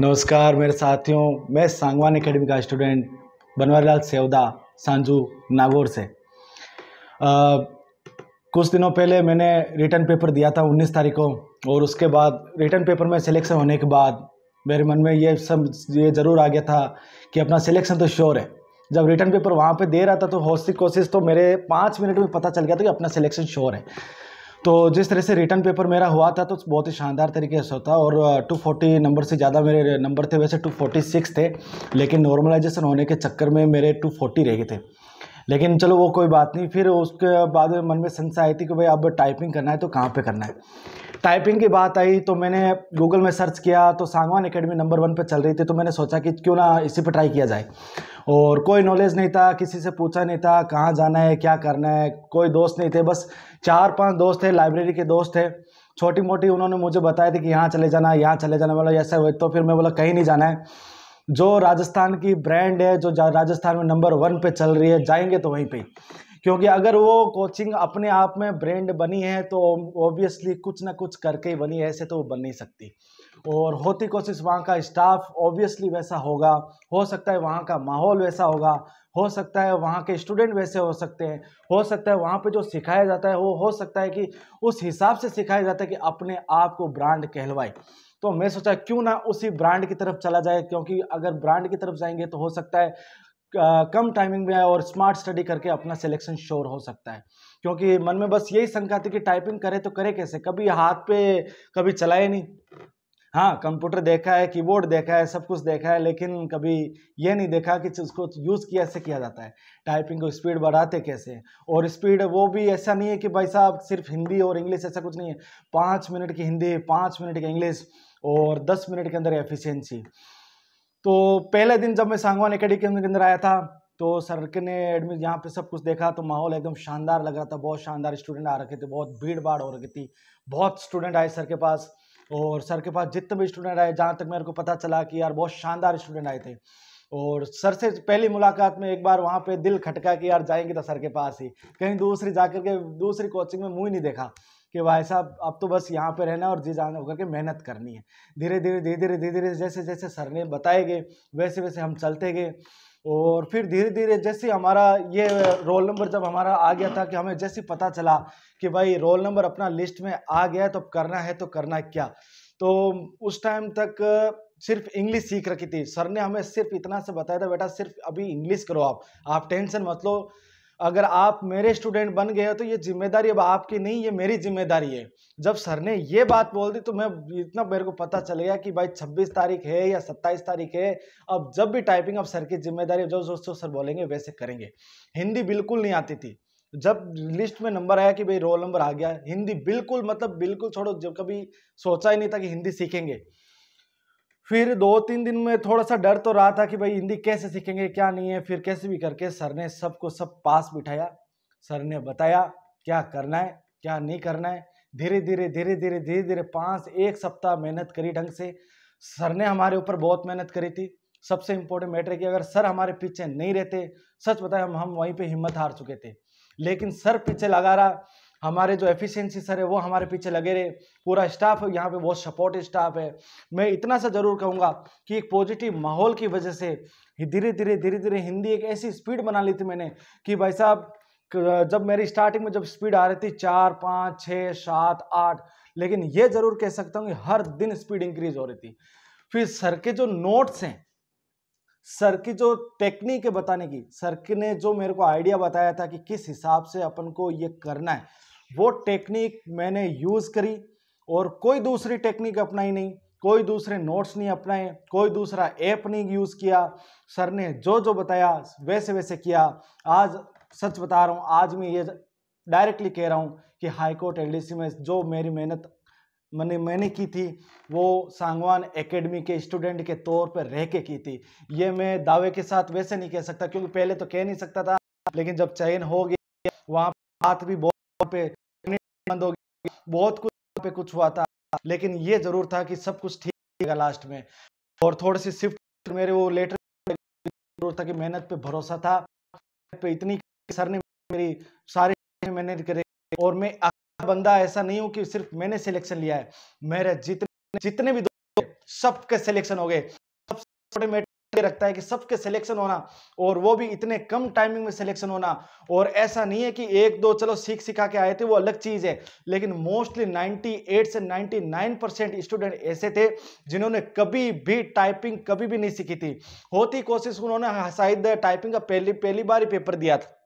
नमस्कार मेरे साथियों मैं सांगवान एकेडमी का स्टूडेंट बनवारीलाल सेवदा सांजू नागौर से आ, कुछ दिनों पहले मैंने रिटर्न पेपर दिया था 19 तारीख को और उसके बाद रिटर्न पेपर में सिलेक्शन होने के बाद मेरे मन में ये सब ये ज़रूर आ गया था कि अपना सिलेक्शन तो श्योर है जब रिटर्न पेपर वहाँ पे दे रहा था तो हौसली कोशिश तो मेरे पाँच मिनट में पता चल गया था कि अपना सिलेक्शन श्योर है तो जिस तरह से रिटर्न पेपर मेरा हुआ था तो बहुत ही शानदार तरीके से होता और 240 नंबर से ज़्यादा मेरे नंबर थे वैसे 246 थे लेकिन नॉर्मलाइजेशन होने के चक्कर में मेरे 240 रह गए थे लेकिन चलो वो कोई बात नहीं फिर उसके बाद मन में संशय आई थी कि भाई अब टाइपिंग करना है तो कहाँ पर करना है टाइपिंग की बात आई तो मैंने गूगल में सर्च किया तो सांगवान एकेडमी नंबर वन पर चल रही थी तो मैंने सोचा कि क्यों ना इसी पर ट्राई किया जाए और कोई नॉलेज नहीं था किसी से पूछा नहीं था कहाँ जाना है क्या करना है कोई दोस्त नहीं थे बस चार पांच दोस्त थे लाइब्रेरी के दोस्त थे छोटी मोटी उन्होंने मुझे बताया था कि यहाँ चले जाना यहाँ चले जाना बोला ऐसा हुआ तो फिर मैं बोला कहीं नहीं जाना है जो राजस्थान की ब्रांड है जो राजस्थान में नंबर वन पे चल रही है जाएंगे तो वहीं पर क्योंकि अगर वो कोचिंग अपने आप में ब्रांड बनी है तो ऑब्वियसली कुछ ना कुछ करके ही बनी है ऐसे तो वो बन नहीं सकती और होती कोशिश वहाँ का स्टाफ ऑब्वियसली वैसा होगा हो सकता है वहाँ का माहौल वैसा होगा हो सकता है वहाँ के स्टूडेंट वैसे हो सकते हैं हो सकता है वहाँ पे जो सिखाया जाता है वो हो सकता है कि उस हिसाब से सिखाया जाता है कि अपने आप को ब्रांड कहलवाए तो मैं सोचा क्यों ना उसी ब्रांड की तरफ चला जाए क्योंकि अगर ब्रांड की तरफ जाएंगे तो हो सकता है कम टाइमिंग में और स्मार्ट स्टडी करके अपना सिलेक्शन श्योर हो सकता है क्योंकि मन में बस यही शंका थी कि टाइपिंग करे तो करे कैसे कभी हाथ पे कभी चलाए नहीं हाँ कंप्यूटर देखा है कीबोर्ड देखा है सब कुछ देखा है लेकिन कभी ये नहीं देखा कि उसको यूज़ किया से किया जाता है टाइपिंग को स्पीड बढ़ाते कैसे और स्पीड वो भी ऐसा नहीं है कि भाई साहब सिर्फ हिंदी और इंग्लिश ऐसा कुछ नहीं है पाँच मिनट की हिंदी पाँच मिनट की इंग्लिश और दस मिनट के अंदर एफिशिएंसी तो पहले दिन जब मैं सांगवान अकेडमी के अंदर आया था तो सर के ने एडमिट यहाँ पे सब कुछ देखा तो माहौल एकदम शानदार लग रहा था बहुत शानदार स्टूडेंट आ रखे थे बहुत भीड़ भाड़ हो रखी थी बहुत स्टूडेंट आए सर के पास और सर के पास जितने भी स्टूडेंट आए जहाँ तक मेरे को पता चला कि यार बहुत शानदार स्टूडेंट आए थे और सर से पहली मुलाकात में एक बार वहाँ पे दिल खटका कि यार जाएंगे तो सर के पास ही कहीं दूसरी जाकर के दूसरी कोचिंग में मुँह नहीं देखा कि भाई साहब अब तो बस यहाँ पे रहना और जी जान होकर के मेहनत करनी है धीरे धीरे धीरे धीरे धीरे धीरे जैसे जैसे सर ने बताए गए वैसे वैसे हम चलते गए और फिर धीरे धीरे जैसे हमारा ये रोल नंबर जब हमारा आ गया था कि हमें जैसे पता चला कि भाई रोल नंबर अपना लिस्ट में आ गया तो करना है तो करना क्या तो उस टाइम तक सिर्फ इंग्लिश सीख रखी थी सर ने हमें सिर्फ इतना से बताया था बेटा सिर्फ अभी इंग्लिश करो आप आप टेंशन मत लो अगर आप मेरे स्टूडेंट बन गए तो ये जिम्मेदारी अब आपकी नहीं ये मेरी जिम्मेदारी है जब सर ने ये बात बोल दी तो मैं इतना मेरे को पता चल गया कि भाई 26 तारीख है या 27 तारीख है अब जब भी टाइपिंग अब सर की जिम्मेदारी जब दोस्तों सर बोलेंगे वैसे करेंगे हिंदी बिल्कुल नहीं आती थी जब लिस्ट में नंबर आया कि भाई रोल नंबर आ गया हिंदी बिल्कुल मतलब बिल्कुल छोड़ो जब कभी सोचा ही नहीं था कि हिंदी सीखेंगे फिर दो तीन दिन में थोड़ा सा डर तो रहा था कि भाई हिंदी कैसे सीखेंगे क्या नहीं है फिर कैसे भी करके सर ने सबको सब पास बिठाया सर ने बताया क्या करना है क्या नहीं करना है धीरे धीरे धीरे धीरे धीरे धीरे पाँच एक सप्ताह मेहनत करी ढंग से सर ने हमारे ऊपर बहुत मेहनत करी थी सबसे इम्पोर्टेंट मैटर कि अगर सर हमारे पीछे नहीं रहते सच बताए हम हम वहीं पे हिम्मत हार चुके थे लेकिन सर पीछे लगा रहा हमारे जो एफिशिएंसी सर है वो हमारे पीछे लगे रहे पूरा स्टाफ यहाँ पे बहुत सपोर्ट स्टाफ है मैं इतना सा जरूर कहूँगा कि एक पॉजिटिव माहौल की वजह से धीरे धीरे धीरे धीरे हिंदी एक ऐसी स्पीड बना ली थी मैंने कि भाई साहब जब मेरी स्टार्टिंग में जब स्पीड आ रही थी चार पाँच छः सात आठ लेकिन ये जरूर कह सकता हूँ कि हर दिन स्पीड इंक्रीज हो रही थी फिर सर के जो नोट्स हैं सर की जो टेक्निक है बताने की सर ने जो मेरे को आइडिया बताया था कि किस हिसाब से अपन को ये करना है वो टेक्निक मैंने यूज़ करी और कोई दूसरी टेक्निक अपनाई नहीं कोई दूसरे नोट्स नहीं अपनाए कोई दूसरा ऐप नहीं यूज़ किया सर ने जो जो बताया वैसे वैसे किया आज सच बता रहा हूँ आज मैं ये डायरेक्टली कह रहा हूँ कि हाईकोर्ट एल में जो मेरी मेहनत मैंने मैंने की थी वो सांगवान एकेडमी के स्टूडेंट के तौर पर रह के की थी ये मैं दावे के साथ वैसे नहीं कह सकता क्योंकि पहले तो कह नहीं सकता था लेकिन जब चयन हो गया वहाँ बात भी बहुत पे बंद हो गया बहुत कुछ पे कुछ हुआ था लेकिन ये जरूर था कि सब कुछ ठीक लास्ट में और थोड़ी सी शिफ्ट मेरे वो लेटर जरूर था कि मेहनत पे भरोसा था पे इतनी सर ने मेरी सारी मेहनत करे और मैं बंदा ऐसा नहीं हूँ कि सिर्फ मैंने सिलेक्शन लिया है मेरे जितने जितने भी दोस्त सबके सिलेक्शन हो गए सबसे रखता है कि सबके सिलेक्शन होना और वो भी इतने कम टाइमिंग में सिलेक्शन होना और ऐसा नहीं है कि एक दो चलो सीख सिखा के आए थे वो अलग चीज़ है लेकिन मोस्टली 98 से 99 परसेंट स्टूडेंट ऐसे थे जिन्होंने कभी भी टाइपिंग कभी भी नहीं सीखी थी होती कोशिश उन्होंने शायद टाइपिंग का पहली पहली बार ही पेपर दिया था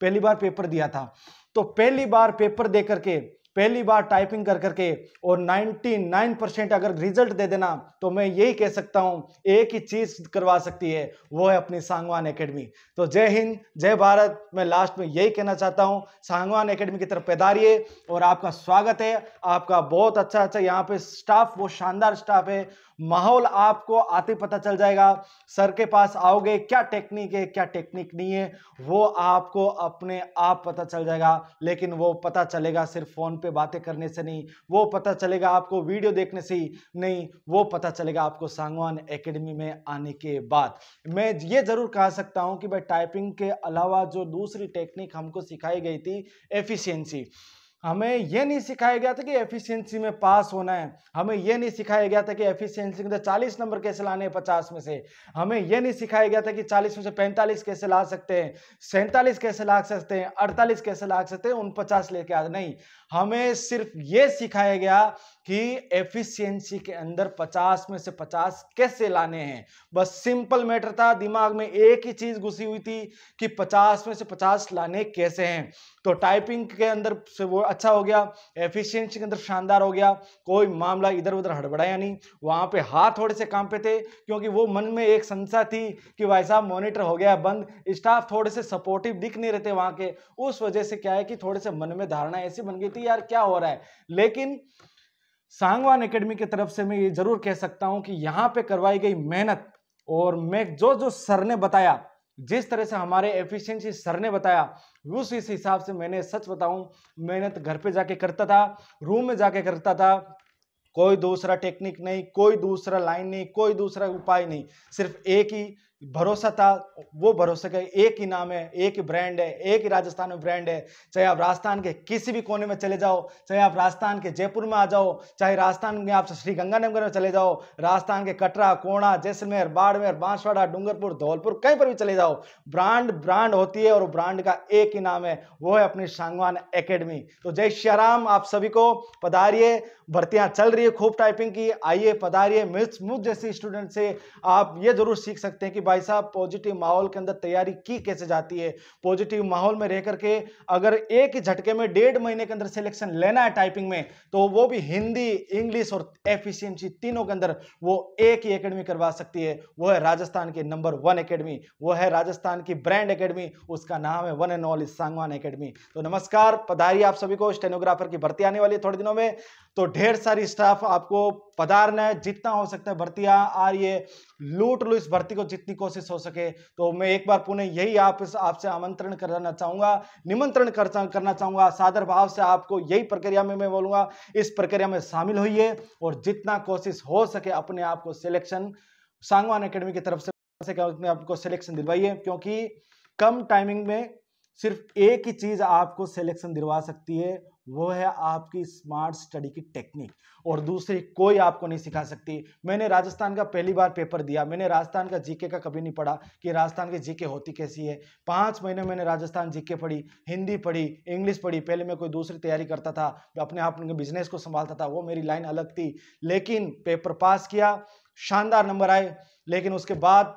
पहली बार पेपर दिया था तो पहली बार पेपर दे करके पहली बार टाइपिंग कर करके और 99 परसेंट अगर रिजल्ट दे देना तो मैं यही कह सकता हूं एक ही चीज करवा सकती है वो है अपनी सांगवान एकेडमी तो जय हिंद जय भारत मैं लास्ट में यही कहना चाहता हूं सांगवान एकेडमी की तरफ है और आपका स्वागत है आपका बहुत अच्छा अच्छा यहाँ पे स्टाफ वो शानदार स्टाफ है माहौल आपको आते पता चल जाएगा सर के पास आओगे क्या टेक्निक है क्या टेक्निक नहीं है वो आपको अपने आप पता चल जाएगा लेकिन वो पता चलेगा सिर्फ फोन पे बातें करने से नहीं वो पता चलेगा आपको वीडियो देखने से ही नहीं वो पता चलेगा आपको सांगवान एकेडमी में आने के बाद मैं ये ज़रूर कह सकता हूँ कि भाई टाइपिंग के अलावा जो दूसरी टेक्निक हमको सिखाई गई थी एफिशियंसी हमें यह नहीं सिखाया गया था कि एफिशिएंसी में पास होना है हमें यह नहीं सिखाया गया था कि एफिशिएंसी में चालीस नंबर कैसे लाने हैं पचास में से हमें यह नहीं सिखाया गया था कि चालीस में से पैंतालीस कैसे ला सकते हैं सैंतालीस कैसे ला सकते हैं अड़तालीस कैसे ला सकते हैं उन पचास लेके आ नहीं हमें सिर्फ ये सिखाया गया कि एफिशियंसी के अंदर पचास में से पचास कैसे लाने हैं बस सिंपल मैटर था दिमाग में एक ही चीज घुसी हुई थी कि पचास में से पचास लाने कैसे हैं तो टाइपिंग के अंदर से वो अच्छा हो गया एफिशिएंसी के अंदर शानदार हो गया कोई मामला इधर उधर हड़बड़ाया नहीं वहाँ पे हाथ थोड़े से काम पे थे क्योंकि वो मन में एक संशय थी कि भाई साहब मॉनिटर हो गया बंद स्टाफ थोड़े से सपोर्टिव दिख नहीं रहते वहाँ के उस वजह से क्या है कि थोड़े से मन में धारणा ऐसी बन गई थी यार क्या हो रहा है लेकिन सांगवान अकेडमी की तरफ से मैं ये जरूर कह सकता हूँ कि यहाँ पे करवाई गई मेहनत और मैं जो जो सर ने बताया जिस तरह से हमारे एफिशिएंसी सर ने बताया उस इस हिसाब से मैंने सच बताऊं मेहनत घर पे जाके करता था रूम में जाके करता था कोई दूसरा टेक्निक नहीं कोई दूसरा लाइन नहीं कोई दूसरा उपाय नहीं सिर्फ एक ही भरोसा था वो भरोसे का एक ही नाम है एक ही ब्रांड है एक ही राजस्थान में ब्रांड है चाहे आप राजस्थान के किसी भी कोने में चले जाओ चाहे आप राजस्थान के जयपुर में आ जाओ चाहे राजस्थान में आप श्री गंगानगर में चले जाओ राजस्थान के कटरा कोणा जैसलमेर बाड़मेर बांसवाड़ा डूंगरपुर धौलपुर कहीं पर भी चले जाओ ब्रांड ब्रांड होती है और ब्रांड का एक ही नाम है वो है अपनी सांगवान एकेडमी तो जय श्याराम आप सभी को पधारिए भर्तियां चल रही है खूब टाइपिंग की आइए पधारिए मुझ जैसे स्टूडेंट से आप ये जरूर सीख सकते हैं कि भाई साहब पॉजिटिव माहौल के अंदर तैयारी की कैसे जाती है पॉजिटिव माहौल में रह करके अगर एक ही झटके में डेढ़ महीने के अंदर सिलेक्शन लेना है टाइपिंग में तो वो भी हिंदी इंग्लिश और एफिशियंसी e तीनों के अंदर वो एक ही अकेडमी करवा सकती है वो है राजस्थान की नंबर वन अकेडमी वो है राजस्थान की ब्रांड अकेडमी उसका नाम है one and all is Sangwan academy तो नमस्कार पधारी आप सभी को स्टेनोग्राफर की भर्ती आने वाली है थोड़े दिनों में तो ढेर सारी स्टाफ आपको पधारना है जितना हो सकता है भर्तियां आ रही है लूट लो इस भर्ती को जितनी कोशिश हो सके तो मैं एक बार पुनः यही आप आपसे आमंत्रण करना चाहूंगा निमंत्रण कर, करना चाहूंगा सादर भाव से आपको यही प्रक्रिया में मैं बोलूंगा इस प्रक्रिया में शामिल होइए और जितना कोशिश हो सके अपने आप को सिलेक्शन सांगवान अकेडमी की तरफ से अपने आपको सिलेक्शन दिलवाइए क्योंकि कम टाइमिंग में सिर्फ एक ही चीज आपको सिलेक्शन दिलवा सकती है वो है आपकी स्मार्ट स्टडी की टेक्निक और दूसरी कोई आपको नहीं सिखा सकती मैंने राजस्थान का पहली बार पेपर दिया मैंने राजस्थान का जीके का कभी नहीं पढ़ा कि राजस्थान की जीके होती कैसी है पाँच महीने मैंने राजस्थान जीके पढ़ी हिंदी पढ़ी इंग्लिश पढ़ी पहले मैं कोई दूसरी तैयारी करता था अपने आप उनके बिजनेस को संभालता था वो मेरी लाइन अलग थी लेकिन पेपर पास किया शानदार नंबर आए लेकिन उसके बाद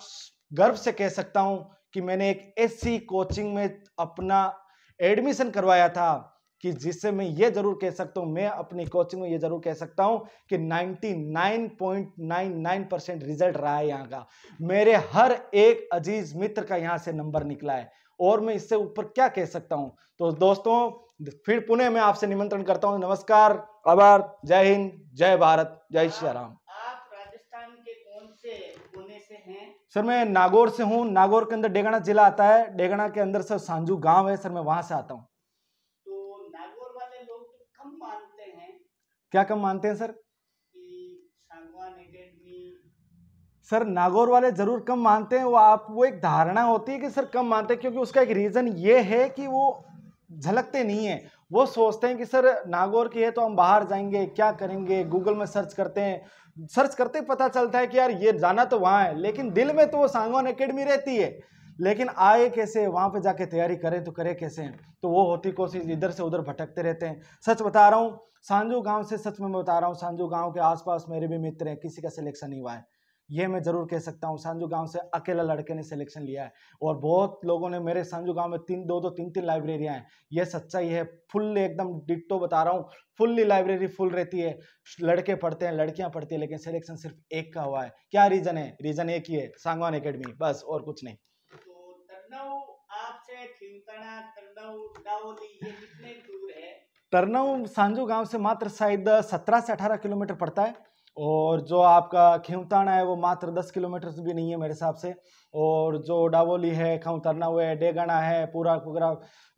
गर्व से कह सकता हूँ कि मैंने एक एससी कोचिंग में अपना एडमिशन करवाया था कि जिससे मैं ये जरूर कह सकता हूँ मैं अपनी कोचिंग में ये जरूर कह सकता हूँ कि 99.99 परसेंट रिजल्ट रहा है यहाँ का मेरे हर एक अजीज मित्र का यहाँ से नंबर निकला है और मैं इससे ऊपर क्या कह सकता हूँ तो दोस्तों फिर पुणे में आपसे निमंत्रण करता हूँ नमस्कार आभार जय हिंद जय भारत जय श्री राम सर मैं नागौर से हूँ नागौर के अंदर डेगना जिला आता है डेगना के अंदर सर सांजू गांव है सर मैं वहां से आता हूँ क्या कम मानते हैं सर सर नागौर वाले जरूर कम मानते हैं वो आप वो एक धारणा होती है कि सर कम मानते हैं क्योंकि उसका एक रीज़न ये है कि वो झलकते नहीं है वो सोचते हैं कि सर नागौर की है तो हम बाहर जाएंगे क्या करेंगे गूगल में सर्च करते हैं सर्च करते पता चलता है कि यार ये जाना तो वहाँ है लेकिन दिल में तो वो सांगवान अकेडमी रहती है लेकिन आए कैसे वहाँ पे जाके तैयारी करें तो करें कैसे तो वो होती कोशिश इधर से उधर भटकते रहते हैं सच बता रहा हूँ सांझू गांव से सच में मैं बता रहा हूँ सांझू गांव के आसपास मेरे भी मित्र हैं किसी का सिलेक्शन नहीं हुआ है ये मैं ज़रूर कह सकता हूँ सांझू गांव से अकेला लड़के ने सिलेक्शन लिया है और बहुत लोगों ने मेरे सांझू गांव में तीन दो दो तीन तीन लाइब्रेरियाँ हैं ये सच्चाई है फुल एकदम डिट्टो बता रहा हूँ फुल्ली लाइब्रेरी फुल रहती है लड़के पढ़ते हैं लड़कियाँ पढ़ती हैं लेकिन सिलेक्शन सिर्फ एक का हुआ है क्या रीज़न है रीज़न एक ही है सांगवान अकेडमी बस और कुछ नहीं से खिमताना तरनऊ सांजू गांव से मात्र शायद 17 से 18 किलोमीटर पड़ता है और जो आपका खेवताना है वो मात्र 10 किलोमीटर से भी नहीं है मेरे हिसाब से और जो डावोली है तरना है डेगणा है पूरा वगैरह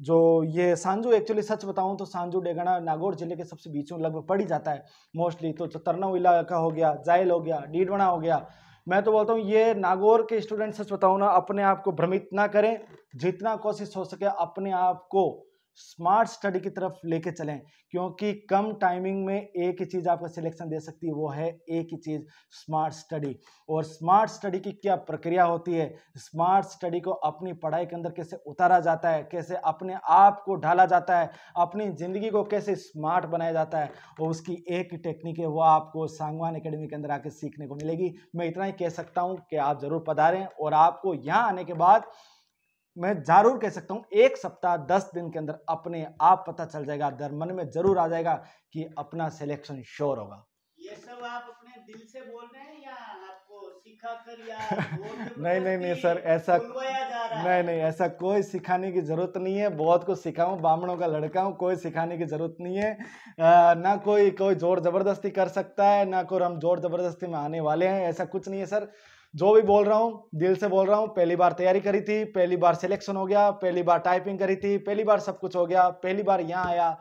जो ये सांजू एक्चुअली सच बताऊं तो सांजू डेगणा नागौर जिले के सबसे बीचों लगभग पड़ ही जाता है मोस्टली तो तरनऊ इलाका हो गया जायल हो गया डीडवाना हो गया मैं तो बोलता हूँ ये नागौर के स्टूडेंट सच बताऊँ ना अपने आप को भ्रमित ना करें जितना कोशिश हो सके अपने आप को स्मार्ट स्टडी की तरफ लेके चलें क्योंकि कम टाइमिंग में एक ही चीज़ आपका सिलेक्शन दे सकती है वो है एक ही चीज़ स्मार्ट स्टडी और स्मार्ट स्टडी की क्या प्रक्रिया होती है स्मार्ट स्टडी को अपनी पढ़ाई के अंदर कैसे उतारा जाता है कैसे अपने आप को ढाला जाता है अपनी ज़िंदगी को कैसे स्मार्ट बनाया जाता है और उसकी एक टेक्निक है वो आपको सांगवान अकेडमी के अंदर आके सीखने को मिलेगी मैं इतना ही कह सकता हूँ कि आप ज़रूर पधारें और आपको यहाँ आने के बाद मैं जरूर कह सकता हूँ एक सप्ताह दस दिन के अंदर अपने आप पता चल जाएगा दर मन में जरूर आ जाएगा कि अपना सिलेक्शन श्योर होगा ये सब आप अपने दिल से बोल रहे हैं या आपको सिखा कर या मतलब नहीं नहीं नहीं सर ऐसा नहीं नहीं ऐसा कोई सिखाने की जरूरत नहीं है बहुत कुछ सिखाऊं ब्राह्मणों का लड़का हूँ कोई सिखाने की जरूरत नहीं है आ, ना कोई कोई जोर जबरदस्ती कर सकता है ना कोई हम जोर जबरदस्ती में आने वाले हैं ऐसा कुछ नहीं है सर जो भी बोल रहा हूँ दिल से बोल रहा हूँ पहली बार तैयारी करी थी पहली बार सिलेक्शन हो गया पहली बार टाइपिंग करी थी पहली बार सब कुछ हो गया पहली बार यहाँ आया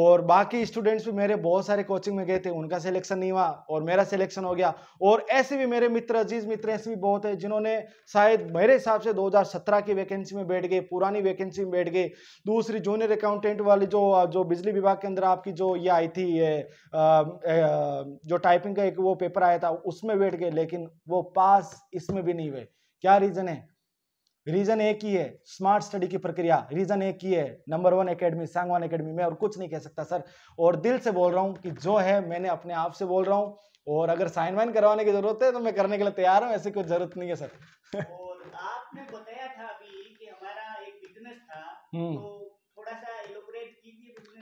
और बाकी स्टूडेंट्स भी मेरे बहुत सारे कोचिंग में गए थे उनका सिलेक्शन नहीं हुआ और मेरा सिलेक्शन हो गया और ऐसे भी मेरे मित्र अजीज मित्र ऐसे भी बहुत है जिन्होंने शायद मेरे हिसाब से दो की वैकेंसी में बैठ गए पुरानी वैकेंसी में बैठ गए दूसरी जूनियर अकाउंटेंट वाली जो जो बिजली विभाग के अंदर आपकी जो ये आई थी ये, जो टाइपिंग का एक वो पेपर आया था उसमें बैठ गए लेकिन वो पास पास इसमें भी नहीं हुए क्या रीजन है रीजन एक ही है स्मार्ट स्टडी की प्रक्रिया रीजन एक ही है number one academy Sangwan academy में और कुछ नहीं कह सकता सर और दिल से बोल रहा हूं कि जो है मैंने अपने आप से बोल रहा हूं और अगर साइन वाइन करवाने की जरूरत है तो मैं करने के लिए तैयार हूं ऐसी कोई जरूरत नहीं है सर और आपने बताया था अभी कि हमारा एक बिजनेस था हम्म। तो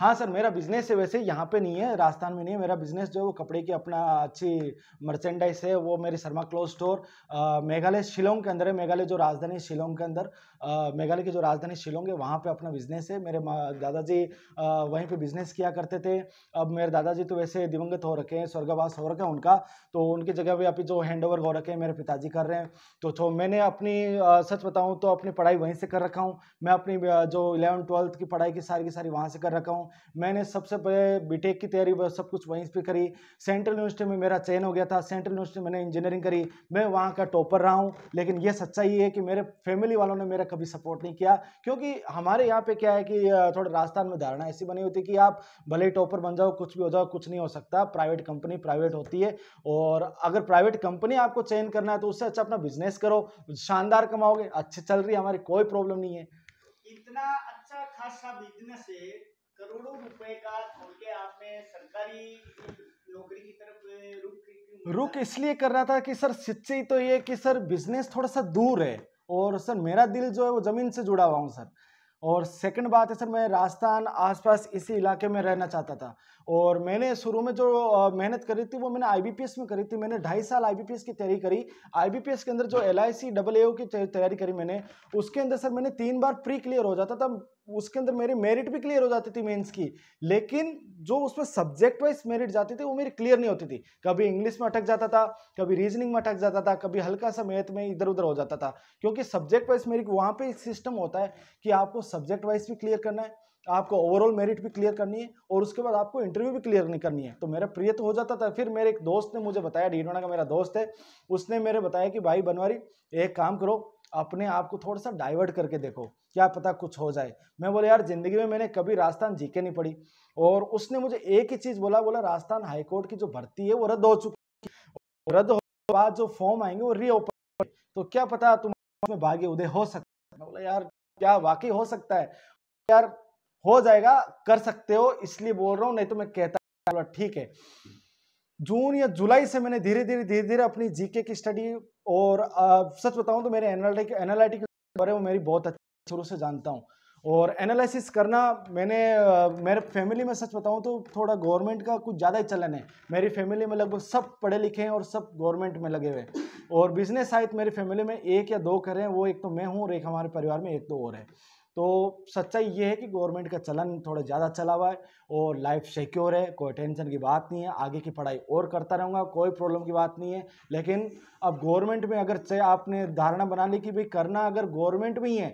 हाँ सर मेरा बिजनेस है वैसे यहाँ पे नहीं है राजस्थान में नहीं है मेरा बिजनेस जो है वो कपड़े की अपना अच्छी मर्चेंडाइज है वो मेरे शर्मा क्लोथ स्टोर मेघालय शिलोंग के अंदर है मेघालय जो राजधानी शिलोंग के अंदर मेघालय की जो राजधानी शिलोंग है वहाँ पे अपना बिजनेस है मेरे दादाजी वहीं पे बिजनेस किया करते थे अब मेरे दादाजी तो वैसे दिवंगत हो रखे हैं स्वर्गवास हो रखे हैं उनका तो उनकी जगह भी अभी जो हैंड ओवर हो रखे हैं मेरे पिताजी कर रहे हैं तो, तो मैंने अपनी सच बताऊँ तो अपनी पढ़ाई वहीं से कर रखा हूँ मैं अपनी जो इलेवन ट्वेल्थ की पढ़ाई की सारी की सारी वहाँ से कर रखा हूँ हूँ मैंने सबसे पहले बीटेक की तैयारी सब कुछ वहीं पे करी सेंट्रल यूनिवर्सिटी में मेरा चयन हो गया था सेंट्रल यूनिवर्सिटी मैंने इंजीनियरिंग करी मैं वहाँ का टॉपर रहा हूँ लेकिन ये सच्चाई है कि मेरे फैमिली वालों ने मेरा कभी सपोर्ट नहीं किया क्योंकि हमारे यहाँ पर क्या है कि थोड़ा राजस्थान में धारणा ऐसी बनी होती है कि आप भले ही टॉपर बन जाओ कुछ भी हो जाओ कुछ नहीं हो सकता प्राइवेट कंपनी प्राइवेट होती है और अगर प्राइवेट कंपनी आपको चयन करना है तो उससे अच्छा अपना बिजनेस करो शानदार कमाओगे अच्छे चल रही है हमारी कोई प्रॉब्लम नहीं है इतना अच्छा खासा बिजनेस है करोड़ों रुपए का छोड़ के आपने सरकारी नौकरी की तरफ रुक रुक इसलिए कर रहा था कि सर सच्ची तो ये कि सर बिजनेस थोड़ा सा दूर है और सर मेरा दिल जो है वो ज़मीन से जुड़ा हुआ हूँ सर और सेकंड बात है सर मैं राजस्थान आसपास इसी इलाके में रहना चाहता था और मैंने शुरू में जो मेहनत करी थी वो मैंने आईबीपीएस में करी थी मैंने ढाई साल आईबीपीएस की तैयारी करी आईबीपीएस के अंदर जो एल आई डबल ए की तैयारी करी मैंने उसके अंदर सर मैंने तीन बार प्री क्लियर हो जाता था उसके अंदर मेरी मेरिट भी क्लियर हो जाती थी मेंस की लेकिन जो उसमें सब्जेक्ट वाइज मेरिट जाती थी वो मेरी क्लियर नहीं होती थी कभी इंग्लिश में अटक जाता था कभी रीजनिंग में अटक जाता था कभी हल्का सा मैथ में इधर उधर हो जाता था क्योंकि सब्जेक्ट वाइज मेरी वहाँ पे एक सिस्टम होता है कि आपको सब्जेक्ट वाइज भी क्लियर करना है आपको ओवरऑल मेरिट भी क्लियर करनी है और उसके बाद आपको इंटरव्यू भी क्लियर नहीं करनी है तो मेरा प्रिय तो हो जाता था फिर मेरे एक दोस्त ने मुझे बताया डीडवाना का मेरा दोस्त है उसने मेरे बताया कि भाई बनवारी एक काम करो अपने आप को थोड़ा सा डाइवर्ट करके देखो क्या पता कुछ हो जाए मैं बोला यार ज़िंदगी में मैंने कभी राजस्थान जीके नहीं पड़ी और उसने मुझे एक ही चीज़ बोला बोला राजस्थान हाईकोर्ट की जो भर्ती है वो रद्द हो चुकी है रद्द होने के बाद जो फॉर्म आएंगे वो रीओपन तो क्या पता तुम में भाग्य उदय हो सकता है बोला यार क्या वाकई हो सकता है यार हो जाएगा कर सकते हो इसलिए बोल रहा हूँ नहीं तो मैं कहता ठीक है जून या जुलाई से मैंने धीरे धीरे धीरे धीरे अपनी जीके की स्टडी और आ, सच बताऊं तो मेरे एनालिटिक बारे में मेरी बहुत अच्छी शुरू से जानता हूँ और एनालिसिस करना मैंने मेरे फैमिली में सच बताऊं तो थोड़ा गवर्नमेंट का कुछ ज़्यादा ही चलन है मेरी फैमिली में लगभग सब पढ़े लिखे हैं और सब गवर्नमेंट में लगे हुए हैं और बिजनेस शायद मेरी फैमिली में एक या दो करें वो एक तो मैं हूँ और एक हमारे परिवार में एक दो और है तो सच्चाई ये है कि गवर्नमेंट का चलन थोड़ा ज़्यादा चला हुआ है और लाइफ सिक्योर है कोई टेंशन की बात नहीं है आगे की पढ़ाई और करता रहूँगा कोई प्रॉब्लम की बात नहीं है लेकिन अब गवर्नमेंट में अगर चाहे आपने धारणा बना ली कि भाई करना अगर गवर्नमेंट में ही है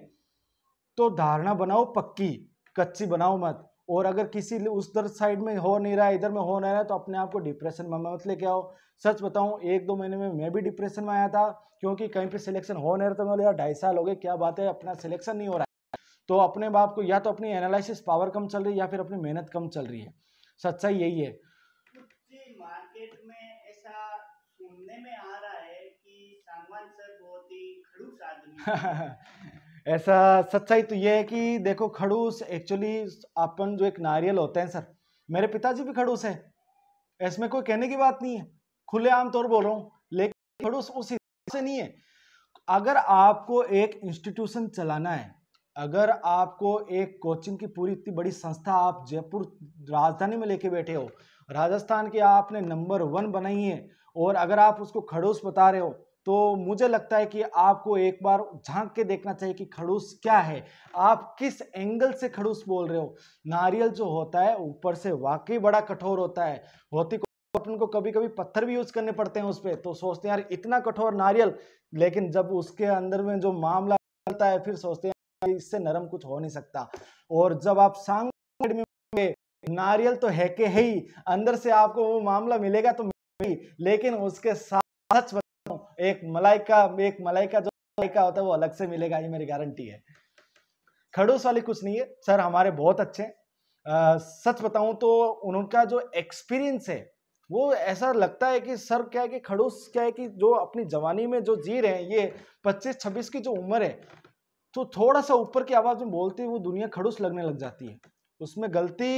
तो धारणा बनाओ पक्की कच्ची बनाओ मत और अगर किसी उस दर साइड में हो नहीं रहा है इधर में हो नहीं रहा है तो अपने आप को डिप्रेशन में मत लेके आओ सच बताऊँ एक दो महीने में मैं भी डिप्रेशन में आया था क्योंकि कहीं पे सिलेक्शन हो नहीं रहा था मैं यार ढाई साल हो गए क्या बात है अपना सिलेक्शन नहीं हो रहा तो अपने बाप को या तो अपनी एनालिसिस पावर कम चल रही है या फिर अपनी मेहनत कम चल रही है सच्चाई यही है मार्केट में ऐसा सुनने में आ रहा है कि सांगवान सर बहुत ही खड़ूस आदमी ऐसा सच्चाई तो ये है कि देखो खड़ूस एक्चुअली अपन जो एक नारियल होते हैं सर मेरे पिताजी भी खड़ूस है इसमें कोई कहने की बात नहीं है खुले आम तौर बोल रहा हूँ लेकिन खड़ूस उस से नहीं है अगर आपको एक इंस्टीट्यूशन चलाना है अगर आपको एक कोचिंग की पूरी इतनी बड़ी संस्था आप जयपुर राजधानी में लेके बैठे हो राजस्थान के आपने नंबर वन बनाई है और अगर आप उसको खड़ूस बता रहे हो तो मुझे लगता है कि आपको एक बार झांक के देखना चाहिए कि खड़ूस क्या है आप किस एंगल से खड़ूस बोल रहे हो नारियल जो होता है ऊपर से वाकई बड़ा कठोर होता है होती अपन को कभी कभी पत्थर भी यूज करने पड़ते हैं उस पर तो सोचते हैं यार इतना कठोर नारियल लेकिन जब उसके अंदर में जो मामला चलता है फिर सोचते हैं इससे नरम कुछ हो नहीं सकता और जब आप सांग नारियल तो है के ही अंदर से आपको वो मामला मिलेगा तो मिलेगा। लेकिन उसके साथ एक मलाई का एक मलाई का जो मलाई का होता है वो अलग से मिलेगा ये मेरी गारंटी है खड़ूस वाली कुछ नहीं है सर हमारे बहुत अच्छे आ, सच बताऊं तो उनका जो एक्सपीरियंस है वो ऐसा लगता है कि सर क्या है कि खड़ूस क्या है कि जो अपनी जवानी में जो जी रहे हैं ये 25-26 की जो उम्र है तो थोड़ा सा ऊपर की आवाज़ में बोलते वो दुनिया खड़ूस लगने लग जाती है उसमें गलती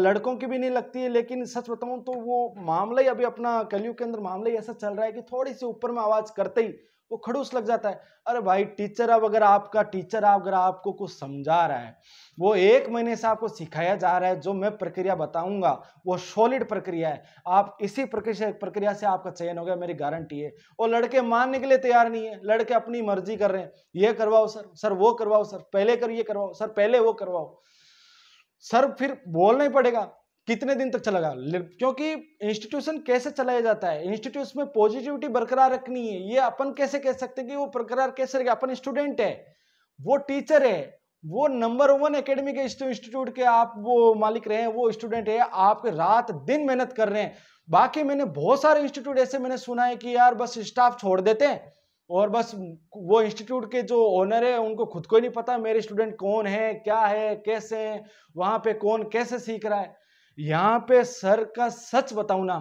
लड़कों की भी नहीं लगती है लेकिन सच बताऊं तो वो मामला ही अभी अपना कलयुग के अंदर मामला ही ऐसा चल रहा है कि थोड़ी सी ऊपर में आवाज़ करते ही वो खड़ूस लग जाता है अरे भाई टीचर अब अगर आपका टीचर अब अगर आपको कुछ समझा रहा है वो एक महीने से आपको सिखाया जा रहा है जो मैं प्रक्रिया बताऊंगा वो सॉलिड प्रक्रिया है आप इसी प्रक्रिया प्रक्रिया से आपका चयन हो गया मेरी गारंटी है और लड़के मानने के लिए तैयार नहीं है लड़के अपनी मर्जी कर रहे हैं ये करवाओ सर सर वो करवाओ सर पहले कर ये करवाओ सर पहले वो करवाओ सर फिर बोलना ही पड़ेगा कितने दिन तक चलेगा क्योंकि इंस्टीट्यूशन कैसे चलाया जाता है इंस्टीट्यूशन में पॉजिटिविटी बरकरार रखनी है ये अपन कैसे कह सकते हैं कि वो बरकरार कैसे रखेगा अपन स्टूडेंट है वो टीचर है वो नंबर वन एकेडमी के इंस्टीट्यूट के आप वो मालिक रहे हैं वो स्टूडेंट है आप रात दिन मेहनत कर रहे हैं बाकी मैंने बहुत सारे इंस्टीट्यूट ऐसे मैंने सुना है कि यार बस स्टाफ छोड़ देते हैं और बस वो इंस्टीट्यूट के जो ओनर है उनको खुद को ही नहीं पता मेरे स्टूडेंट कौन है क्या है कैसे है वहाँ पे कौन कैसे सीख रहा है यहाँ पे सर का सच बताऊ ना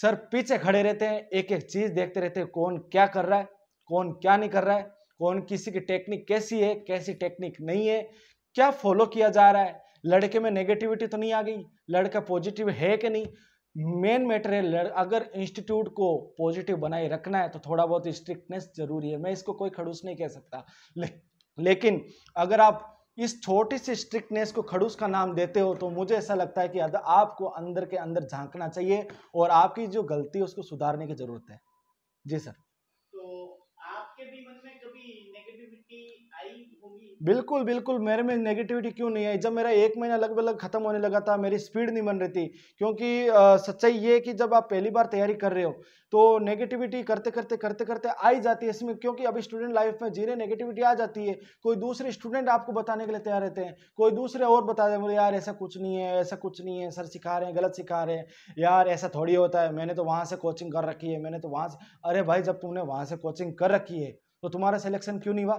सर पीछे खड़े रहते हैं एक एक चीज देखते रहते हैं कौन क्या कर रहा है कौन क्या नहीं कर रहा है कौन किसी की टेक्निक कैसी है कैसी टेक्निक नहीं है क्या फॉलो किया जा रहा है लड़के में नेगेटिविटी तो नहीं आ गई लड़का पॉजिटिव है कि नहीं मेन मैटर है अगर इंस्टीट्यूट को पॉजिटिव बनाए रखना है तो थोड़ा बहुत स्ट्रिक्टनेस जरूरी है मैं इसको कोई खड़ूस नहीं कह सकता ले, लेकिन अगर आप इस छोटी सी स्ट्रिक्टनेस को खड़ूस का नाम देते हो तो मुझे ऐसा लगता है कि आपको अंदर के अंदर झांकना चाहिए और आपकी जो गलती है उसको सुधारने की जरूरत है जी सर तो आपके भी बिल्कुल बिल्कुल मेरे में नेगेटिविटी क्यों नहीं है जब मेरा एक महीना अलग लग खत्म होने लगा था मेरी स्पीड नहीं बन रही थी क्योंकि सच्चाई ये है कि जब आप पहली बार तैयारी कर रहे हो तो नेगेटिविटी करते करते करते करते आई जाती है इसमें क्योंकि अभी स्टूडेंट लाइफ में जीरे नेगेटिविटी आ जाती है कोई दूसरे स्टूडेंट आपको बताने के लिए तैयार रहते हैं कोई दूसरे और बता रहे बोले यार ऐसा कुछ नहीं है ऐसा कुछ नहीं है सर सिखा रहे हैं गलत सिखा रहे हैं यार ऐसा थोड़ी होता है मैंने तो वहाँ से कोचिंग कर रखी है मैंने तो वहाँ से अरे भाई जब तुमने वहाँ से कोचिंग कर रखी है तो तुम्हारा सिलेक्शन क्यों नहीं हुआ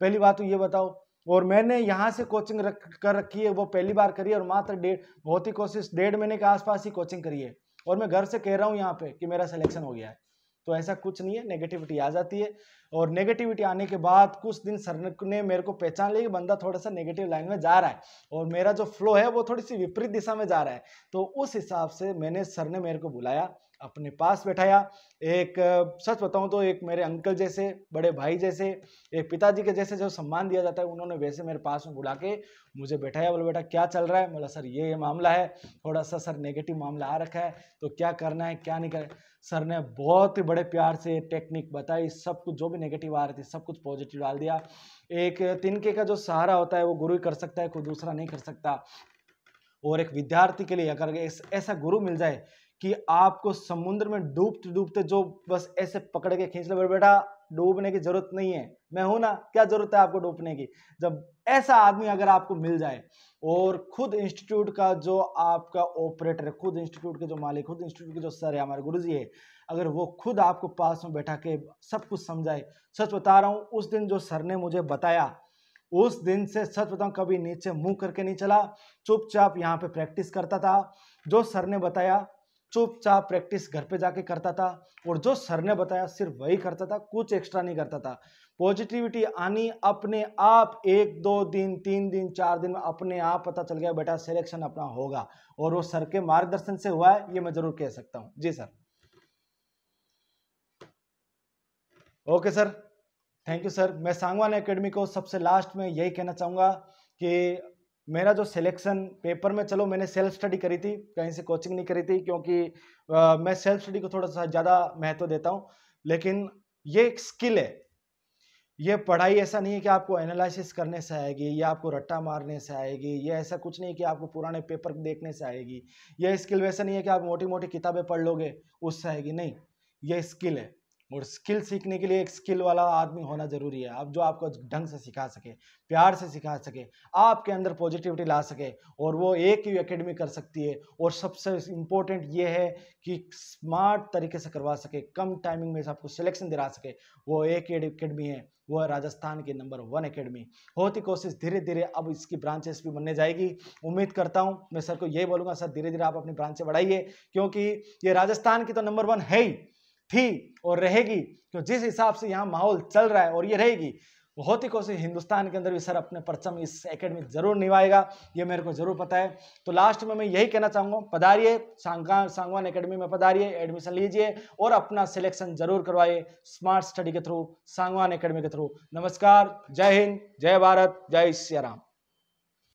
पहली बात तो ये बताओ और मैंने यहाँ से कोचिंग रख कर रखी है वो पहली बार करी है और मात्र डेढ़ बहुत ही कोशिश डेढ़ महीने के आसपास ही कोचिंग करी है और मैं घर से कह रहा हूँ यहाँ पे कि मेरा सिलेक्शन हो गया है तो ऐसा कुछ नहीं है नेगेटिविटी आ जाती है और नेगेटिविटी आने के बाद कुछ दिन सर ने मेरे को पहचान लिया कि बंदा थोड़ा सा नेगेटिव लाइन में जा रहा है और मेरा जो फ्लो है वो थोड़ी सी विपरीत दिशा में जा रहा है तो उस हिसाब से मैंने सर ने मेरे को बुलाया अपने पास बैठाया एक सच बताऊं तो एक मेरे अंकल जैसे बड़े भाई जैसे एक पिताजी के जैसे जो सम्मान दिया जाता है उन्होंने वैसे मेरे पास में बुला के मुझे बैठाया बोला बेटा क्या चल रहा है बोला सर ये ये मामला है थोड़ा सा सर नेगेटिव मामला आ रखा है तो क्या करना है क्या नहीं करना सर ने बहुत ही बड़े प्यार से टेक्निक बताई सब कुछ जो भी नेगेटिव आ रही थी सब कुछ पॉजिटिव डाल दिया एक तिनके का जो सहारा होता है वो गुरु ही कर सकता है कोई दूसरा नहीं कर सकता और एक विद्यार्थी के लिए अगर ऐसा गुरु मिल जाए कि आपको समुद्र में डूबते डूबते जो बस ऐसे पकड़ के खींच ले बेटा डूबने की जरूरत नहीं है मैं हूं ना क्या जरूरत है आपको डूबने की जब ऐसा आदमी अगर आपको मिल जाए और खुद इंस्टीट्यूट का जो आपका ऑपरेटर है खुद इंस्टीट्यूट के जो मालिक खुद इंस्टीट्यूट के जो सर है हमारे गुरु जी है अगर वो खुद आपको पास में बैठा के सब कुछ समझाए सच बता रहा हूँ उस दिन जो सर ने मुझे बताया उस दिन से सच बताऊँ कभी नीचे मुंह करके नहीं चला चुपचाप यहाँ पे प्रैक्टिस करता था जो सर ने बताया चुपचाप प्रैक्टिस घर पे जाके करता था और जो सर ने बताया सिर्फ वही करता था कुछ एक्स्ट्रा नहीं करता था पॉजिटिविटी आनी अपने आप एक दो दिन तीन दिन चार दिन में अपने आप पता चल गया बेटा सिलेक्शन अपना होगा और वो सर के मार्गदर्शन से हुआ है ये मैं जरूर कह सकता हूँ जी sir okay sir thank you sir मैं सांगवान एकेडमी को सबसे लास्ट में यही कहना चाहूँगा कि मेरा जो सिलेक्शन पेपर में चलो मैंने सेल्फ स्टडी करी थी कहीं से कोचिंग नहीं करी थी क्योंकि आ, मैं सेल्फ स्टडी को थोड़ा सा ज़्यादा महत्व देता हूँ लेकिन ये एक स्किल है ये पढ़ाई ऐसा नहीं है कि आपको एनालिसिस करने से आएगी या आपको रट्टा मारने से आएगी या ऐसा कुछ नहीं कि आपको पुराने पेपर देखने से आएगी यह स्किल वैसा नहीं है कि आप मोटी मोटी किताबें पढ़ लोगे उससे आएगी नहीं यह स्किल है और स्किल सीखने के लिए एक स्किल वाला आदमी होना ज़रूरी है आप जो आपको ढंग से सिखा सके प्यार से सिखा सके आपके अंदर पॉजिटिविटी ला सके और वो एक ही एकेडमी कर सकती है और सबसे इम्पोर्टेंट ये है कि स्मार्ट तरीके से करवा सके कम टाइमिंग में आपको सिलेक्शन दिला सके वो एक एकेडमी है वो है राजस्थान की नंबर वन एकेडमी होती कोशिश धीरे धीरे अब इसकी ब्रांचेस भी बनने जाएगी उम्मीद करता हूँ मैं सर को यही बोलूँगा सर धीरे धीरे आप अपनी ब्रांचें बढ़ाइए क्योंकि ये राजस्थान की तो नंबर वन है ही थी और रहेगी तो जिस हिसाब से यहाँ माहौल चल रहा है और ये रहेगी बहुत ही कोशिश हिंदुस्तान के अंदर भी सर अपने परचम इस एकेडमी जरूर निभाएगा ये मेरे को जरूर पता है तो लास्ट में मैं यही कहना चाहूँगा पधारिए सांगवान एकेडमी में पधारिए एडमिशन लीजिए और अपना सिलेक्शन जरूर करवाइए स्मार्ट स्टडी के थ्रू सांगवान एकेडमी के थ्रू नमस्कार जय हिंद जय भारत जय श्री राम